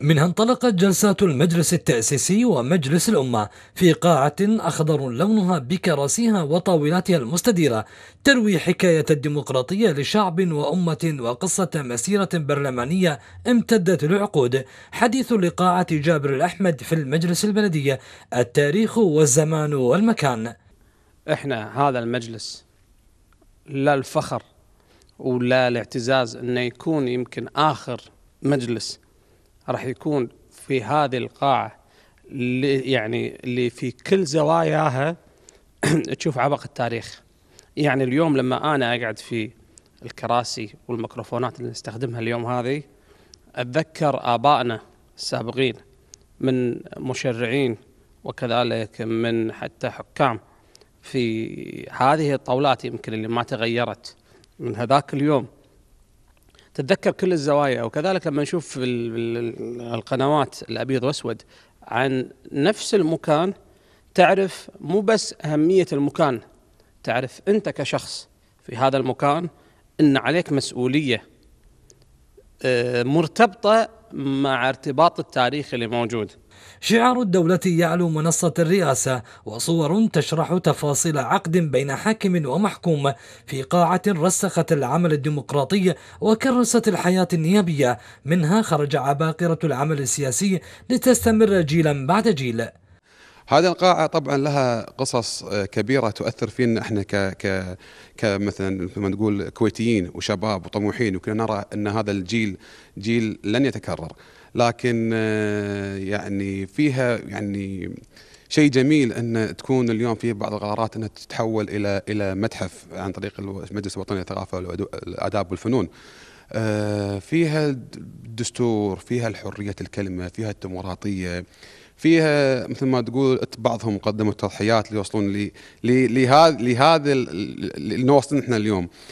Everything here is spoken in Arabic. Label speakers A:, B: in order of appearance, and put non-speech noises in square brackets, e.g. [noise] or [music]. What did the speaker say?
A: منها انطلقت جلسات المجلس التأسيسي ومجلس الأمة في قاعة أخضر لونها بكراسيها وطاولاتها المستديرة تروي حكاية الديمقراطية لشعب وأمة وقصة مسيرة برلمانية امتدت لعقود حديث لقاعة جابر الأحمد في المجلس البلدية التاريخ والزمان والمكان احنا هذا المجلس لا الفخر
B: ولا الاعتزاز انه يكون يمكن اخر مجلس راح يكون في هذه القاعة اللي يعني اللي في كل زواياها [clears throat] تشوف عبق التاريخ يعني اليوم لما أنا أقعد في الكراسي والميكروفونات اللي نستخدمها اليوم هذه أتذكر آبائنا السابقين من مشرعين وكذلك من حتى حكام في هذه الطاولات يمكن اللي ما تغيرت من هذاك اليوم تتذكر كل الزوايا وكذلك لما نشوف القنوات الابيض واسود عن نفس المكان تعرف مو بس اهميه المكان تعرف انت كشخص في هذا المكان ان عليك مسؤوليه آه، مرتبطه مع
A: ارتباط التاريخ اللي موجود شعار الدولة يعلو منصة الرئاسة وصور تشرح تفاصيل عقد بين حاكم ومحكوم في قاعة رسخت العمل الديمقراطي وكرست الحياة النيابية منها خرج عباقرة العمل السياسي لتستمر جيلا بعد جيل
C: هذه القاعة طبعا لها قصص آه، كبيرة تؤثر فينا احنا ك ك كمثلا ما نقول كويتيين وشباب وطموحين وكنا نرى ان هذا الجيل جيل لن يتكرر لكن آه، يعني فيها يعني شيء جميل ان تكون اليوم في بعض القرارات انها تتحول الى الى متحف عن طريق المجلس الوطني للثقافه والاداب والفنون. آه، فيها الدستور، فيها الحريه الكلمه، فيها الديمقراطيه، فيها مثل ما تقول بعضهم قدموا تضحيات ليوصلون لهذا لهذا اللي نوصل اليوم